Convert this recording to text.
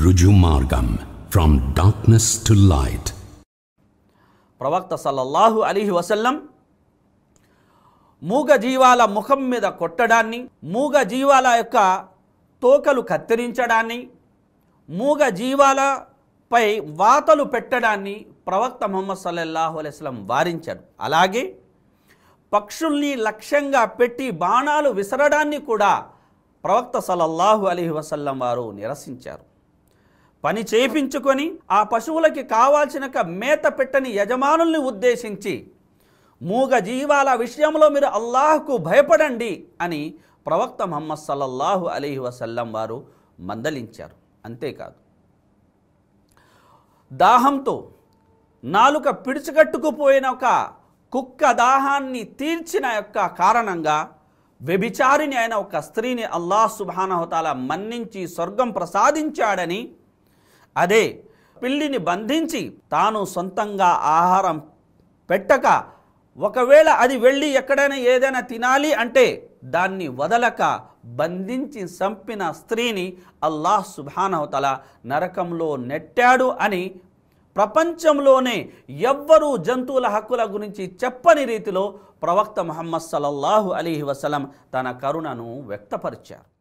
రుజుమార్గం from darkness to light ప్రవక్త సల్లల్లాహు అలీహి వసల్లం మూగ జీవాల ముఖం మీద కొట్టడాన్ని మూగ జీవాల యొక్క తోకలు కత్తిరించడాన్ని మూగ జీవాలపై వాతలు పెట్టడాన్ని ప్రవక్త ముహమ్మద్ సల్లల్లాహు అలైస్లం వారించాడు అలాగే పక్షుల్ని లక్ష్యంగా పెట్టి బాణాలు విసరడాన్ని కూడా ప్రవక్త సలల్లాహు అలీ వసల్లం వారు నిరసించారు పని చేయించుకొని ఆ పశువులకి కావాల్సిన మేత పెట్టని యజమానుల్ని ఉద్దేశించి మూగ జీవాల విషయంలో మీరు అల్లాహ్కు భయపడండి అని ప్రవక్త మహమ్మద్ సల్లల్లాహు అలీ వసల్లం వారు మందలించారు అంతేకాదు దాహంతో నాలుక పిడుచుకట్టుకుపోయిన ఒక కుక్క దాహాన్ని తీర్చిన యొక్క కారణంగా వ్యభిచారిని అయిన ఒక స్త్రీని అల్లాహ సుబానహతాల మన్నించి స్వర్గం ప్రసాదించాడని అదే పిల్లిని బంధించి తాను సొంతంగా ఆహారం పెట్టక ఒకవేళ అది వెళ్ళి ఎక్కడైనా ఏదైనా తినాలి అంటే దాన్ని వదలక బంధించి చంపిన స్త్రీని అల్లాహ్ సుభానవతల నరకంలో నెట్టాడు అని ప్రపంచంలోనే ఎవ్వరూ జంతువుల హక్కుల గురించి చెప్పని రీతిలో ప్రవక్త మహమ్మద్ సలల్లాహు అలీహి వసలం తన కరుణను వ్యక్తపరిచారు